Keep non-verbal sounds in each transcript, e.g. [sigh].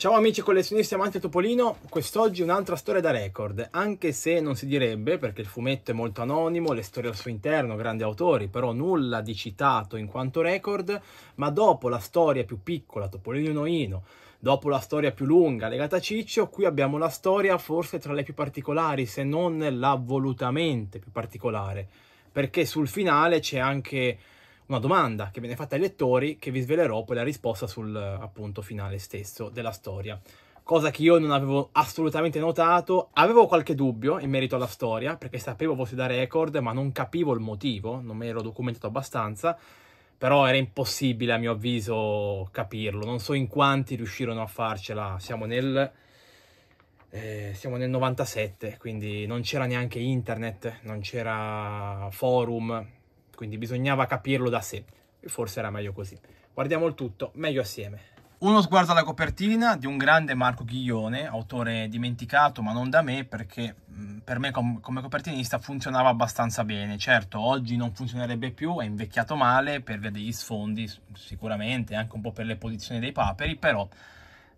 Ciao amici collezionisti amanti Topolino, quest'oggi un'altra storia da record, anche se non si direbbe perché il fumetto è molto anonimo, le storie al suo interno, grandi autori, però nulla di citato in quanto record, ma dopo la storia più piccola, Topolino Noino, dopo la storia più lunga legata a Ciccio, qui abbiamo la storia forse tra le più particolari, se non la volutamente più particolare, perché sul finale c'è anche una domanda che viene fatta ai lettori che vi svelerò poi la risposta sul appunto finale stesso della storia. Cosa che io non avevo assolutamente notato, avevo qualche dubbio in merito alla storia, perché sapevo fosse da record, ma non capivo il motivo, non mi ero documentato abbastanza, però era impossibile a mio avviso capirlo, non so in quanti riuscirono a farcela, siamo nel eh, siamo nel 97, quindi non c'era neanche internet, non c'era forum, quindi bisognava capirlo da sé. Forse era meglio così. Guardiamo il tutto, meglio assieme. Uno sguardo alla copertina di un grande Marco Ghiglione, autore dimenticato ma non da me perché mm, per me com come copertinista funzionava abbastanza bene. Certo, oggi non funzionerebbe più, è invecchiato male per via degli sfondi sicuramente, anche un po' per le posizioni dei paperi, però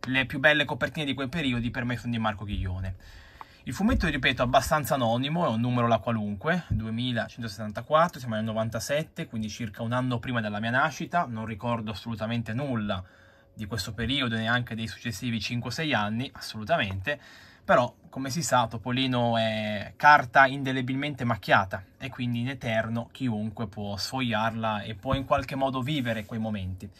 le più belle copertine di quei periodi per me sono di Marco Ghiglione. Il fumetto, ripeto, è abbastanza anonimo, è un numero la qualunque, 2174, siamo nel 97, quindi circa un anno prima della mia nascita, non ricordo assolutamente nulla di questo periodo, neanche dei successivi 5-6 anni, assolutamente, però come si sa Topolino è carta indelebilmente macchiata e quindi in eterno chiunque può sfogliarla e può in qualche modo vivere quei momenti.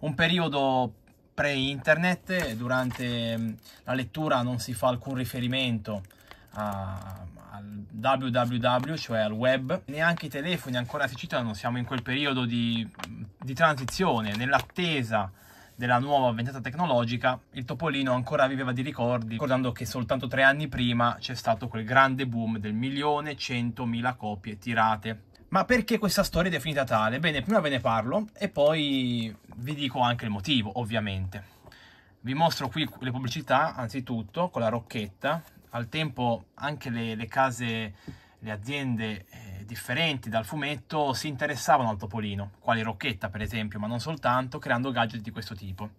Un periodo pre-internet, durante mm, la lettura non si fa alcun riferimento a, al www, cioè al web, neanche i telefoni ancora si citano, siamo in quel periodo di, mm, di transizione, nell'attesa della nuova ventata tecnologica, il Topolino ancora viveva di ricordi, ricordando che soltanto tre anni prima c'è stato quel grande boom del milione e centomila copie tirate ma perché questa storia è definita tale? Bene, prima ve ne parlo e poi vi dico anche il motivo, ovviamente. Vi mostro qui le pubblicità, anzitutto, con la rocchetta. Al tempo anche le, le case, le aziende eh, differenti dal fumetto si interessavano al topolino, quale rocchetta per esempio, ma non soltanto, creando gadget di questo tipo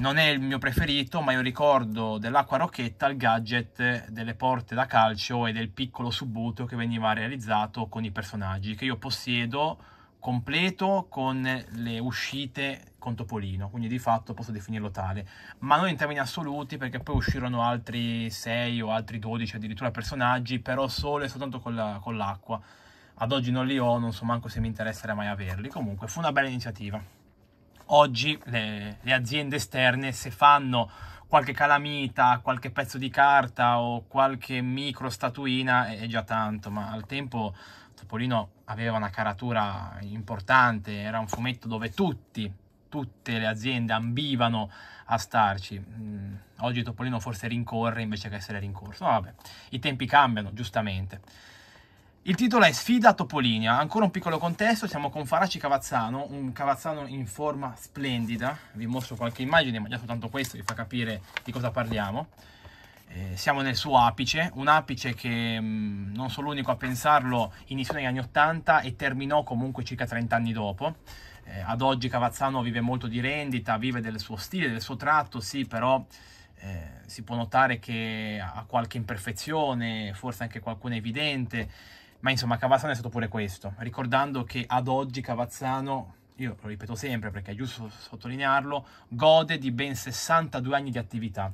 non è il mio preferito, ma io ricordo dell'acqua rocchetta il gadget delle porte da calcio e del piccolo subbuto che veniva realizzato con i personaggi che io possiedo completo con le uscite con Topolino, quindi di fatto posso definirlo tale, ma non in termini assoluti perché poi uscirono altri 6 o altri 12 addirittura personaggi, però solo e soltanto con, la, con l'acqua. Ad oggi non li ho, non so manco se mi interesserà mai averli, comunque fu una bella iniziativa. Oggi le, le aziende esterne se fanno qualche calamita, qualche pezzo di carta o qualche micro statuina è, è già tanto, ma al tempo Topolino aveva una caratura importante, era un fumetto dove tutti, tutte le aziende ambivano a starci. Mm, oggi Topolino forse rincorre invece che essere rincorso. No, vabbè, i tempi cambiano, giustamente. Il titolo è Sfida Topolinia, ancora un piccolo contesto, siamo con Faraci Cavazzano, un Cavazzano in forma splendida, vi mostro qualche immagine, ma già soltanto questo vi fa capire di cosa parliamo. Eh, siamo nel suo apice, un apice che mh, mm, non sono l'unico a pensarlo, iniziò negli anni 80 e terminò comunque circa 30 anni dopo. Eh, ad oggi Cavazzano vive molto di rendita, vive del suo stile, del suo tratto, sì, però eh, si può notare che ha qualche imperfezione, forse anche qualcuna evidente ma insomma, Cavazzano è stato pure questo, ricordando che ad oggi Cavazzano, io lo ripeto sempre perché è giusto sottolinearlo, gode di ben 62 anni di attività,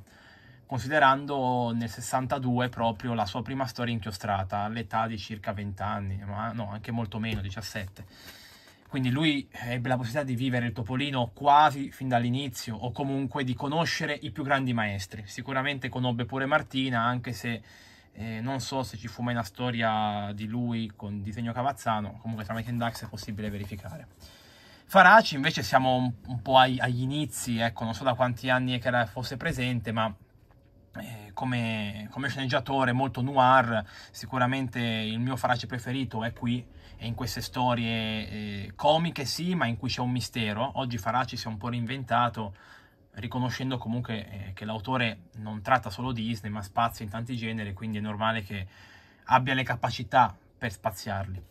considerando nel 62 proprio la sua prima storia inchiostrata, all'età di circa 20 anni, ma no, anche molto meno, 17. Quindi lui ebbe la possibilità di vivere il Topolino quasi fin dall'inizio, o comunque di conoscere i più grandi maestri. Sicuramente conobbe pure Martina, anche se eh, non so se ci fu mai una storia di lui con disegno Cavazzano, comunque tramite Indax è possibile verificare. Faraci invece siamo un, un po' ai, agli inizi, ecco, non so da quanti anni era, fosse presente, ma eh, come, come, sceneggiatore molto noir, sicuramente il mio Faraci preferito è qui, è in queste storie eh, comiche sì, ma in cui c'è un mistero. Oggi Faraci si è un po' reinventato, riconoscendo comunque eh, che l'autore non tratta solo Disney, ma spazia in tanti generi, quindi è normale che abbia le capacità per spaziarli.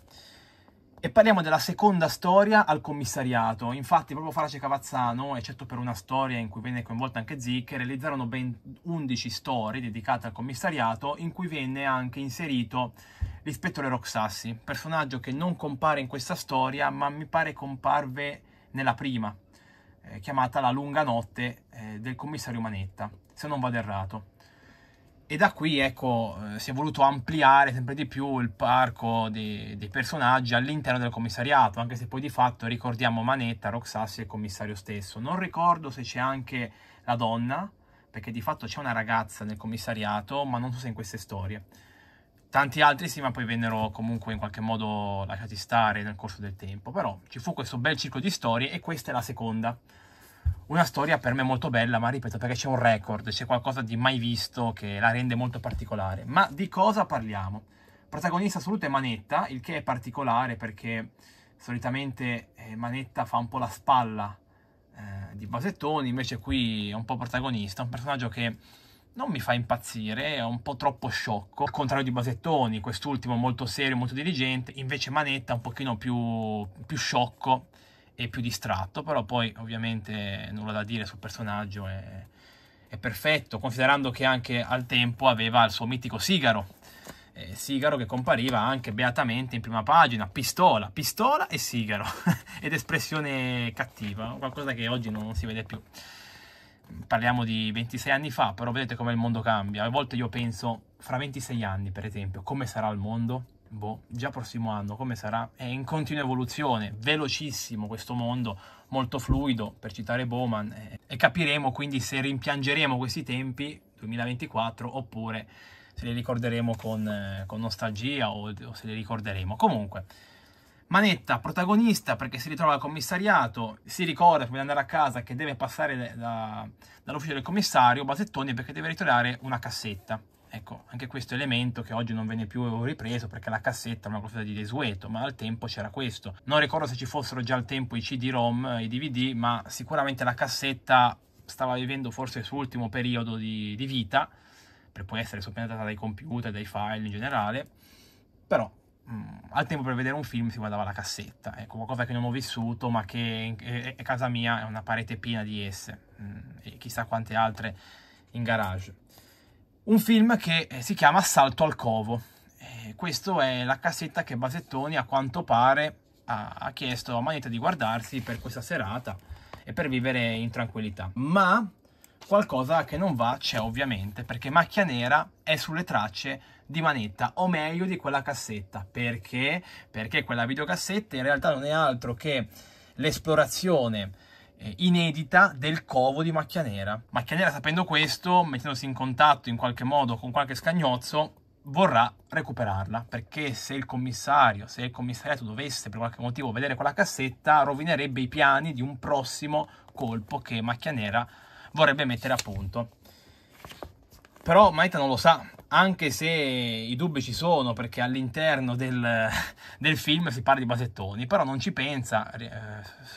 E parliamo della seconda storia al commissariato. Infatti, proprio Farace Cavazzano, eccetto per una storia in cui venne coinvolta anche Zic, realizzarono ben 11 storie dedicate al commissariato, in cui venne anche inserito l'ispettore Roxassi, personaggio che non compare in questa storia, ma mi pare comparve nella prima, eh, chiamata La lunga notte eh, del commissario Manetta, se non vado errato. E da qui ecco, eh, si è voluto ampliare sempre di più il parco dei, dei, personaggi all'interno del commissariato, anche se poi di fatto ricordiamo Manetta, Roxassi e il commissario stesso. Non ricordo se c'è anche la donna, perché di fatto c'è una ragazza nel commissariato, ma non so se in queste storie tanti altri sì, ma poi vennero comunque in qualche modo lasciati stare nel corso del tempo. Però ci fu questo bel ciclo di storie e questa è la seconda. Una storia per me molto bella, ma ripeto, perché c'è un record, c'è qualcosa di mai visto che la rende molto particolare. Ma di cosa parliamo? Protagonista assoluto è Manetta, il che è particolare perché solitamente eh, Manetta fa un po' la spalla eh, di Basettoni, invece qui è un po' protagonista, un personaggio che non mi fa impazzire, è un po' troppo sciocco. Al contrario di Basettoni, quest'ultimo molto serio, molto diligente, invece Manetta un pochino più, più sciocco e più distratto, però poi ovviamente nulla da dire sul personaggio, è, è perfetto, considerando che anche al tempo aveva il suo mitico sigaro. Eh, sigaro che compariva anche beatamente in prima pagina, pistola, pistola e sigaro, [laughs] ed espressione cattiva, qualcosa che oggi non si vede più parliamo di 26 anni fa, però vedete come il mondo cambia. A volte io penso, fra 26 anni per esempio, come sarà il mondo? Boh, già prossimo anno come sarà? È in continua evoluzione, velocissimo questo mondo, molto fluido, per citare Bowman, eh, e capiremo quindi se rimpiangeremo questi tempi, 2024, oppure se li ricorderemo con, eh, con nostalgia o, o se li ricorderemo. Comunque, Manetta, protagonista, perché si ritrova al commissariato, si ricorda prima di andare a casa che deve passare da, dall'ufficio del commissario, Basettoni, perché deve ritrovare una cassetta. Ecco, anche questo elemento che oggi non viene più ripreso perché la cassetta è una cosa di desueto, ma al tempo c'era questo. Non ricordo se ci fossero già al tempo i CD-ROM, i DVD, ma sicuramente la cassetta stava vivendo forse il suo ultimo periodo di, di vita, per poi essere soppiantata dai computer, dai file in generale, però mh, mm, al tempo per vedere un film si guardava la cassetta, ecco, qualcosa che non ho vissuto ma che è, è casa mia è una parete piena di esse mh, mm, e chissà quante altre in garage. Un film che eh, si chiama Salto al Covo. Eh, questa è la cassetta che Basettoni a quanto pare ha, ha chiesto a Manetta di guardarsi per questa serata e per vivere in tranquillità. Ma qualcosa che non va c'è ovviamente perché Macchia Nera è sulle tracce di manetta o meglio di quella cassetta perché perché quella videocassetta in realtà non è altro che l'esplorazione eh, inedita del covo di Macchia Nera. Macchia Nera, sapendo questo, mettendosi in contatto in qualche modo con qualche scagnozzo, vorrà recuperarla perché se il commissario, se il commissariato dovesse per qualche motivo vedere quella cassetta, rovinerebbe i piani di un prossimo colpo che Macchia Nera vorrebbe mettere a punto. Però Maita non lo sa anche se i dubbi ci sono perché all'interno del, [laughs] del film si parla di Basettoni, però non ci pensa, eh,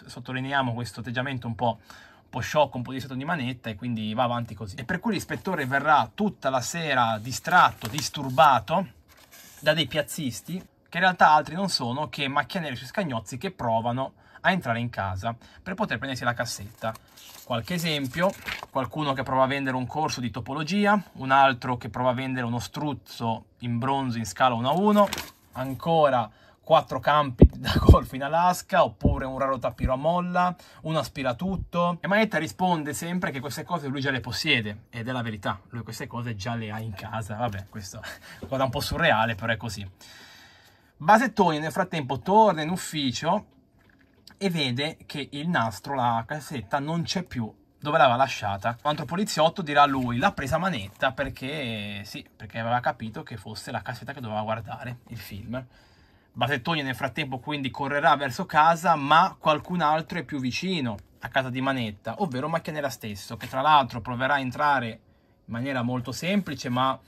sottolineiamo questo atteggiamento un po', un po' sciocco, un po' di stato di manetta e quindi va avanti così. E per cui l'ispettore verrà tutta la sera distratto, disturbato da dei piazzisti che in realtà altri non sono che macchianelli e scagnozzi che provano a entrare in casa per poter prendersi la cassetta. Qualche esempio, qualcuno che prova a vendere un corso di topologia, un altro che prova a vendere uno struzzo in bronzo in scala 1 a 1, ancora quattro campi [laughs] da golf in Alaska, oppure un raro tappiro a molla, un aspiratutto. E Maetta risponde sempre che queste cose lui già le possiede, ed è la verità, lui queste cose già le ha in casa. Vabbè, questo è un po' surreale, però è così. Basettoni nel frattempo torna in ufficio e vede che il nastro, la cassetta, non c'è più dove l'aveva lasciata. Un altro poliziotto dirà a lui l'ha presa manetta perché sì, perché aveva capito che fosse la cassetta che doveva guardare il film. Basettoni nel frattempo quindi correrà verso casa, ma qualcun altro è più vicino a casa di Manetta, ovvero Macchianera stesso, che tra l'altro proverà a entrare in maniera molto semplice, ma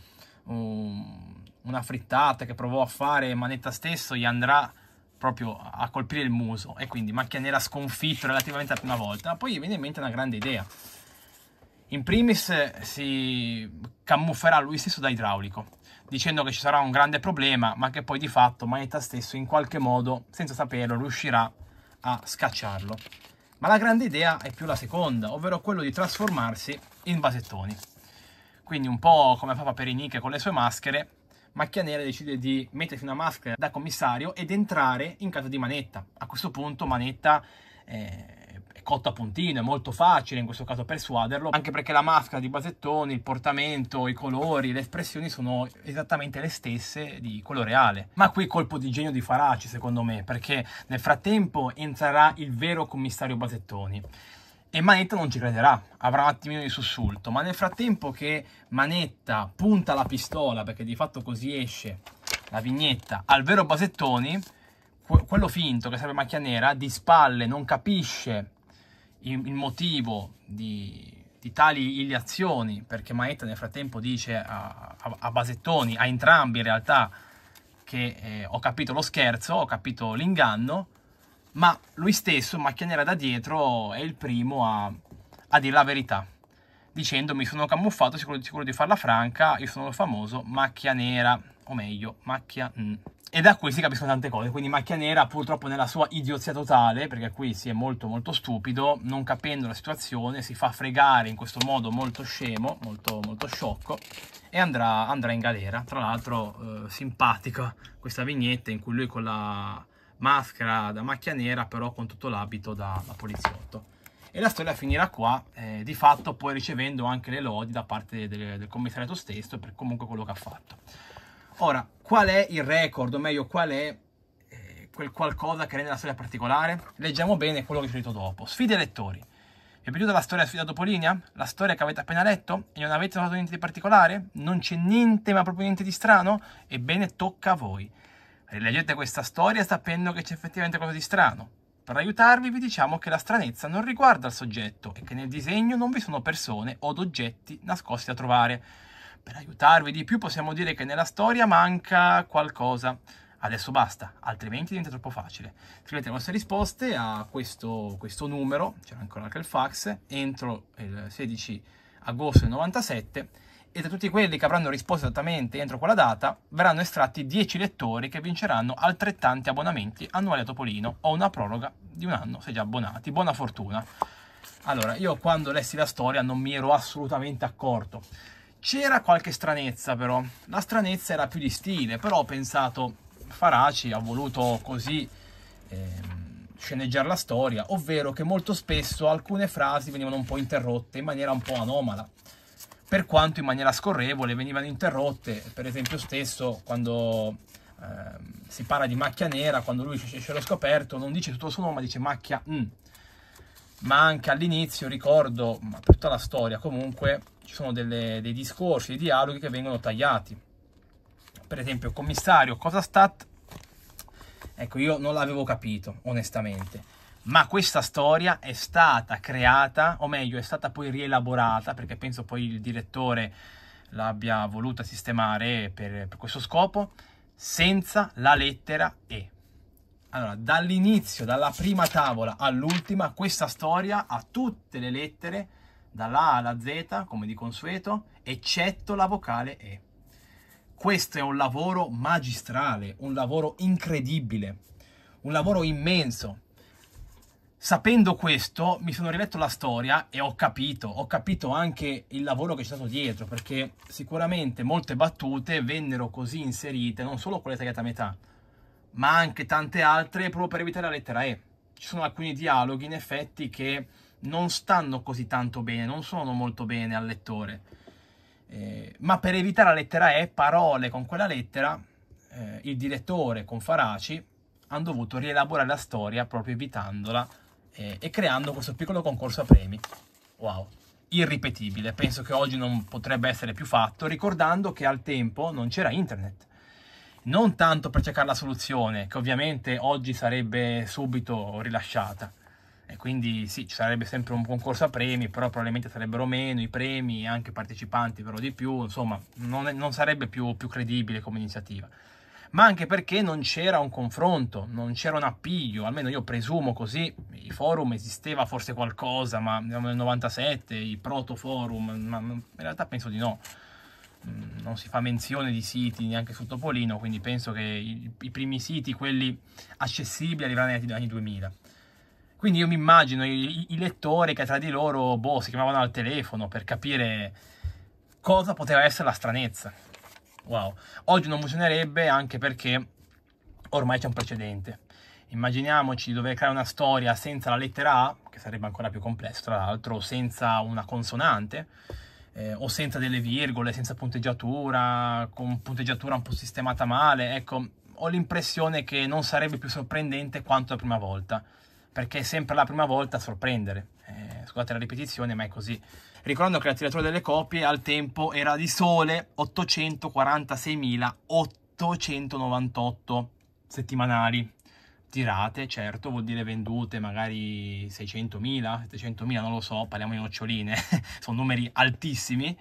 um, una frittata che provò a fare Manetta stesso gli andrà proprio a colpire il muso e quindi macchia nera sconfitto relativamente alla prima volta, poi gli viene in mente una grande idea. In primis si camufferà lui stesso da idraulico, dicendo che ci sarà un grande problema, ma che poi di fatto Maeta stesso in qualche modo, senza saperlo, riuscirà a scacciarlo. Ma la grande idea è più la seconda, ovvero quello di trasformarsi in basettoni. Quindi un po' come fa Paperiniche con le sue maschere, Macchia Nera decide di mettersi una maschera da commissario ed entrare in casa di Manetta. A questo punto Manetta eh, è cotto a puntino, è molto facile in questo caso persuaderlo, anche perché la maschera di Basettoni, il portamento, i colori, le espressioni sono esattamente le stesse di quello reale. Ma qui colpo di genio di Faraci secondo me, perché nel frattempo entrerà il vero commissario Basettoni e Manetta non ci crederà, avrà un attimino di sussulto, ma nel frattempo che Manetta punta la pistola, perché di fatto così esce la vignetta, al vero Basettoni, quello finto che serve macchia nera, di spalle non capisce il, il motivo di, di, tali iliazioni, perché Manetta nel frattempo dice a, a, a Basettoni, a entrambi in realtà, che eh, ho capito lo scherzo, ho capito l'inganno, ma lui stesso, macchia nera da dietro, è il primo a, a dire la verità, dicendo mi sono camuffato, sicuro, sicuro, di farla franca, io sono il famoso, macchia nera, o meglio, macchia... Mm. E da qui si capiscono tante cose, quindi Macchia Nera purtroppo nella sua idiozia totale, perché qui si è molto molto stupido, non capendo la situazione, si fa fregare in questo modo molto scemo, molto, molto sciocco, e andrà, andrà in galera. Tra l'altro eh, simpatica questa vignetta in cui lui con la, maschera da macchia nera però con tutto l'abito da, da, poliziotto. E la storia finirà qua, eh, di fatto poi ricevendo anche le lodi da parte del, del commissariato stesso per comunque quello che ha fatto. Ora, qual è il record, o meglio qual è eh, quel qualcosa che rende la storia particolare? Leggiamo bene quello che ho scritto dopo. Sfide lettori. Vi è piaciuta la storia sfida dopo linea? La storia che avete appena letto? E non avete notato niente di particolare? Non c'è niente, ma proprio niente di strano? Ebbene, tocca a voi. Rileggete questa storia sapendo che c'è effettivamente qualcosa di strano. Per aiutarvi vi diciamo che la stranezza non riguarda il soggetto e che nel disegno non vi sono persone o oggetti nascosti da trovare. Per aiutarvi di più possiamo dire che nella storia manca qualcosa. Adesso basta, altrimenti diventa troppo facile. Scrivete le vostre risposte a questo, questo numero, c'era ancora anche il fax, entro il 16 agosto del 97 e da tutti quelli che avranno risposto esattamente entro quella data verranno estratti 10 lettori che vinceranno altrettanti abbonamenti annuali a Topolino o una proroga di un anno se già abbonati. Buona fortuna! Allora, io quando lessi la storia non mi ero assolutamente accorto. C'era qualche stranezza però, la stranezza era più di stile, però ho pensato, Faraci ha voluto così ehm, sceneggiare la storia, ovvero che molto spesso alcune frasi venivano un po' interrotte in maniera un po' anomala per quanto in maniera scorrevole venivano interrotte, per esempio stesso quando eh, si parla di macchia nera, quando lui ce l'ho scoperto, non dice tutto il suo nome, ma dice macchia mm. Ma anche all'inizio, ricordo, ma per tutta la storia comunque, ci sono delle, dei discorsi, dei dialoghi che vengono tagliati. Per esempio, commissario, cosa stat? Ecco, io non l'avevo capito, onestamente ma questa storia è stata creata, o meglio, è stata poi rielaborata, perché penso poi il direttore l'abbia voluta sistemare per, per questo scopo, senza la lettera E. Allora, dall'inizio, dalla prima tavola all'ultima, questa storia ha tutte le lettere, dalla A alla Z, come di consueto, eccetto la vocale E. Questo è un lavoro magistrale, un lavoro incredibile, un lavoro immenso sapendo questo mi sono riletto la storia e ho capito, ho capito anche il lavoro che c'è stato dietro, perché sicuramente molte battute vennero così inserite, non solo quelle tagliate a metà, ma anche tante altre proprio per evitare la lettera E. Ci sono alcuni dialoghi in effetti che non stanno così tanto bene, non sono molto bene al lettore. Eh, ma per evitare la lettera E, parole con quella lettera, eh, il direttore con Faraci hanno dovuto rielaborare la storia proprio evitandola eh, e creando questo piccolo concorso a premi. Wow, irripetibile, penso che oggi non potrebbe essere più fatto, ricordando che al tempo non c'era internet. Non tanto per cercare la soluzione, che ovviamente oggi sarebbe subito rilasciata, e quindi sì, ci sarebbe sempre un concorso a premi, però probabilmente sarebbero meno i premi, anche partecipanti però di più, insomma, non, è, non sarebbe più, più credibile come iniziativa ma anche perché non c'era un confronto, non c'era un appiglio, almeno io presumo così, i forum esisteva forse qualcosa, ma nel 97, i proto forum, ma in realtà penso di no. Mm, non si fa menzione di siti neanche su Topolino, quindi penso che i, primi siti, quelli accessibili, arriveranno negli anni 2000. Quindi io mi immagino i, i, lettori che tra di loro boh, si chiamavano al telefono per capire cosa poteva essere la stranezza wow. Oggi non funzionerebbe anche perché ormai c'è un precedente. Immaginiamoci di dover creare una storia senza la lettera A, che sarebbe ancora più complesso tra l'altro, o senza una consonante, eh, o senza delle virgole, senza punteggiatura, con punteggiatura un po' sistemata male. Ecco, ho l'impressione che non sarebbe più sorprendente quanto la prima volta, perché è sempre la prima volta a sorprendere scusate la ripetizione ma è così. Ricordando che la tiratura delle copie al tempo era di sole 846.898 settimanali. Tirate, certo, vuol dire vendute magari 600.000, 700.000, non lo so, parliamo di noccioline, [laughs] sono numeri altissimi.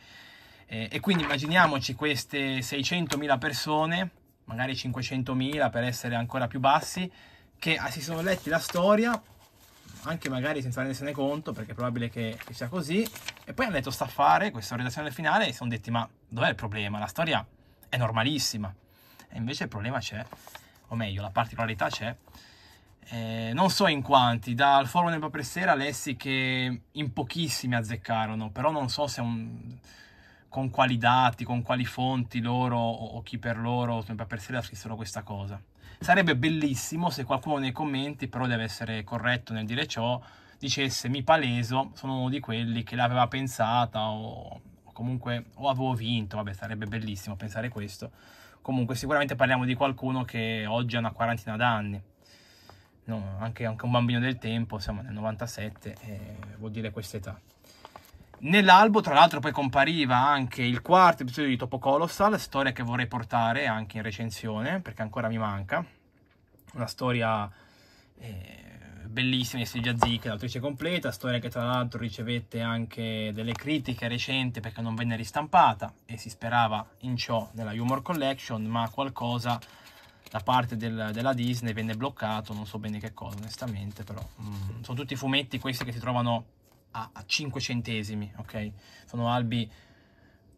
Eh, e quindi immaginiamoci queste 600.000 persone, magari 500.000 per essere ancora più bassi, che si sono letti la storia anche magari senza rendersene conto, perché è probabile che, sia così. E poi hanno detto sta a fare questa redazione finale e si sono detti ma dov'è il problema? La storia è normalissima. E invece il problema c'è, o meglio, la particolarità c'è. Eh, non so in quanti, dal forum del proprio sera lessi che in pochissimi azzeccarono, però non so se un, con quali dati, con quali fonti loro o, o chi per loro sul paper sera scrissero questa cosa. Sarebbe bellissimo se qualcuno nei commenti, però deve essere corretto nel dire ciò, dicesse mi paleso, sono uno di quelli che l'aveva pensata o comunque o avevo vinto, vabbè sarebbe bellissimo pensare questo. Comunque sicuramente parliamo di qualcuno che oggi ha una quarantina d'anni. No, anche, anche, un bambino del tempo, siamo nel 97, eh, vuol dire questa età. Nell'albo, tra l'altro, poi compariva anche il quarto episodio di Topo Colossal, storia che vorrei portare anche in recensione, perché ancora mi manca. Una storia eh, bellissima di Silvia Zic, l'autrice completa, storia che tra l'altro ricevette anche delle critiche recenti perché non venne ristampata e si sperava in ciò nella Humor Collection, ma qualcosa da parte del, della Disney venne bloccato, non so bene che cosa onestamente, però mm, sono tutti fumetti questi che si trovano a, 5 centesimi, ok? Sono albi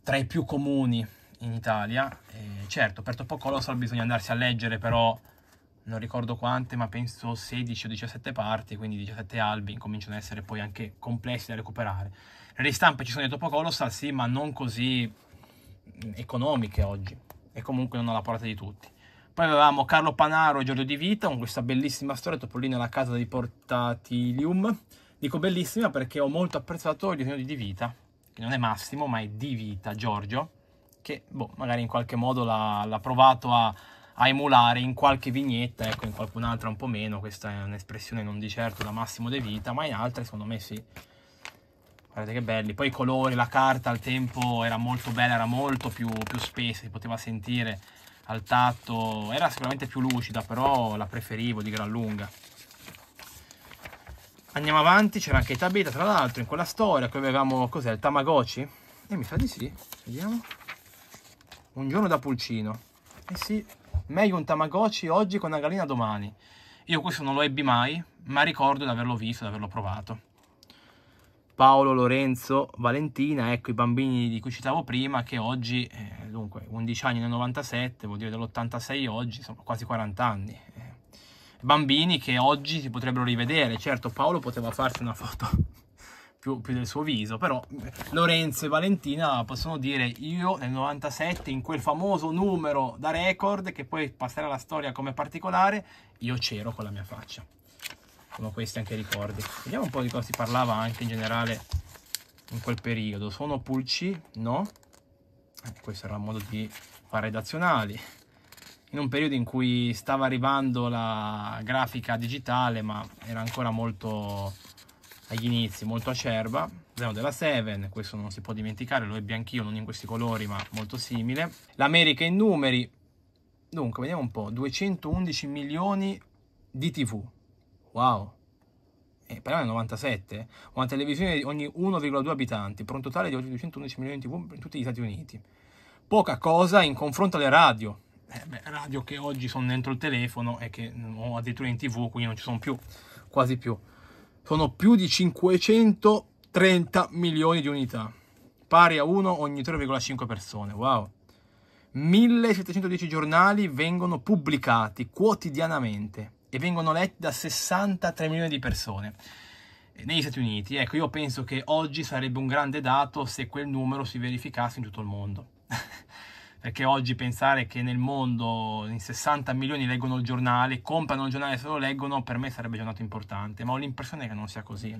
tra i più comuni in Italia. E certo, per Colossal bisogna andarsi a leggere, però non ricordo quante, ma penso 16 o 17 parti, quindi 17 albi, cominciano ad essere poi anche complessi da recuperare. Le ristampe ci sono di Topo Colossal, sì, ma non così economiche oggi, e comunque non alla porta di tutti. Poi avevamo Carlo Panaro e Giorgio Di Vita con questa bellissima storia, Topolino la casa dei Portatilium, Dico bellissima perché ho molto apprezzato il disegno di Di Vita, che non è Massimo, ma è Di Vita, Giorgio, che boh, magari in qualche modo l'ha, l'ha provato a, a, emulare in qualche vignetta, ecco, in qualcun'altra un po' meno, questa è un'espressione non di certo da Massimo De Vita, ma in altre secondo me sì. Guardate che belli, poi i colori, la carta al tempo era molto bella, era molto più, più spessa, si poteva sentire al tatto, era sicuramente più lucida, però la preferivo di gran lunga. Andiamo avanti, c'era anche Tabita, tra l'altro, in quella storia qui avevamo, cos'è, il Tamagotchi? E eh, mi sa di sì, vediamo. Un giorno da pulcino. Eh sì, meglio un Tamagotchi oggi con una gallina domani. Io questo non lo ebbi mai, ma ricordo di averlo visto, di averlo provato. Paolo, Lorenzo, Valentina, ecco i bambini di cui citavo prima che oggi, eh, dunque, 11 anni nel 97, vuol dire dell'86 oggi, sono quasi 40 anni. Eh, bambini che oggi si potrebbero rivedere. Certo, Paolo poteva farsi una foto [laughs] più, più, del suo viso, però eh, Lorenzo e Valentina possono dire io nel 97 in quel famoso numero da record che poi passerà alla storia come particolare, io c'ero con la mia faccia. Sono questi anche i ricordi. Vediamo un po' di cosa si parlava anche in generale in quel periodo. Sono pulci? No. Eh, questo era un modo di fare redazionali in un periodo in cui stava arrivando la grafica digitale, ma era ancora molto agli inizi, molto acerba. Zeno della Seven, questo non si può dimenticare, lo ebbi anch'io, non in questi colori, ma molto simile. L'America in numeri, dunque, vediamo un po', 211 milioni di TV. Wow! Eh, parliamo del 97, una televisione di ogni 1,2 abitanti, per un totale di 211 milioni di TV in tutti gli Stati Uniti. Poca cosa in confronto alle radio, eh, beh, radio che oggi sono dentro il telefono e che ho mm, addirittura in tv, quindi non ci sono più, quasi più. Sono più di 530 milioni di unità, pari a uno ogni 3,5 persone. Wow. 1710 giornali vengono pubblicati quotidianamente e vengono letti da 63 milioni di persone eh, negli Stati Uniti. Ecco, io penso che oggi sarebbe un grande dato se quel numero si verificasse in tutto il mondo. [laughs] perché oggi pensare che nel mondo in 60 milioni leggono il giornale, comprano il giornale se lo leggono, per me sarebbe già un importante, ma ho l'impressione che non sia così.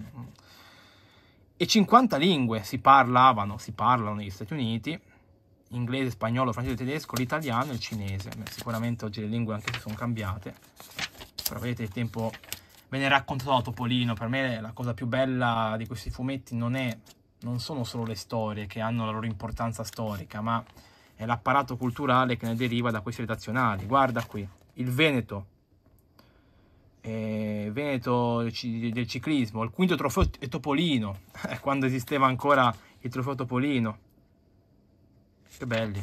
E 50 lingue si parlavano, si parlano negli Stati Uniti, inglese, spagnolo, francese, tedesco, l'italiano e il cinese. sicuramente oggi le lingue anche sono cambiate, però vedete il tempo ve ne raccontato Topolino, per me la cosa più bella di questi fumetti non, è, non sono solo le storie che hanno la loro importanza storica, ma è l'apparato culturale che ne deriva da questi redazionali. Guarda qui, il Veneto, eh, Veneto del ciclismo, il quinto trofeo è Topolino, [laughs] eh, quando esisteva ancora il trofeo Topolino. Che belli.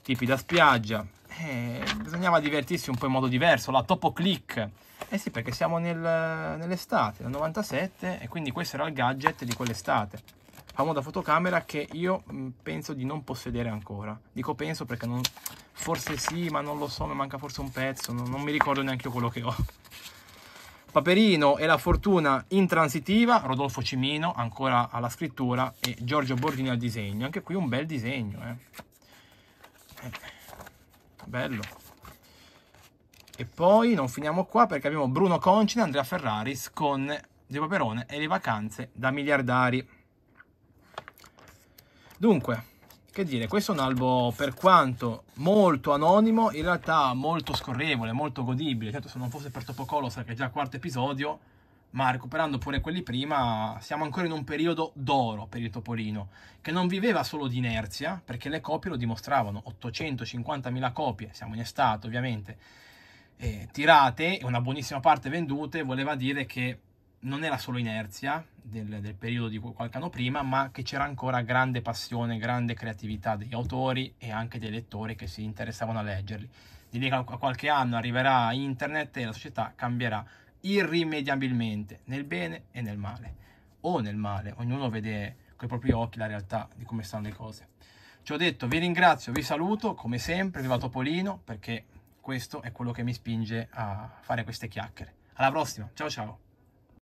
Tipi da spiaggia. Eh, bisognava divertirsi un po' in modo diverso, la Topo Click. Eh sì, perché siamo nel, nell'estate, nel 97, e quindi questo era il gadget di quell'estate famosa fotocamera che io mm, penso di non possedere ancora. Dico penso perché non, forse sì, ma non lo so, mi manca forse un pezzo, non, non mi ricordo neanche io quello che ho. Paperino e la fortuna intransitiva, Rodolfo Cimino ancora alla scrittura e Giorgio Bordini al disegno. Anche qui un bel disegno, eh. Eh, bello. E poi non finiamo qua perché abbiamo Bruno Concina, Andrea Ferraris con Zio Paperone e le vacanze da miliardari. Dunque, che dire, questo è un albo per quanto molto anonimo, in realtà molto scorrevole, molto godibile. Certo, se non fosse per Topocolo, sarebbe già quarto episodio, ma recuperando pure quelli prima, siamo ancora in un periodo d'oro per il Topolino, che non viveva solo di inerzia, perché le copie lo dimostravano, 850.000 copie, siamo in estate ovviamente, eh, tirate, una buonissima parte vendute, voleva dire che non era solo inerzia del, del, periodo di qualche anno prima, ma che c'era ancora grande passione, grande creatività degli autori e anche dei lettori che si interessavano a leggerli. Di lì a qualche anno arriverà internet e la società cambierà irrimediabilmente, nel bene e nel male. O nel male, ognuno vede con i propri occhi la realtà di come stanno le cose. Ci ho detto, vi ringrazio, vi saluto, come sempre, viva Topolino, perché questo è quello che mi spinge a fare queste chiacchiere. Alla prossima, ciao ciao!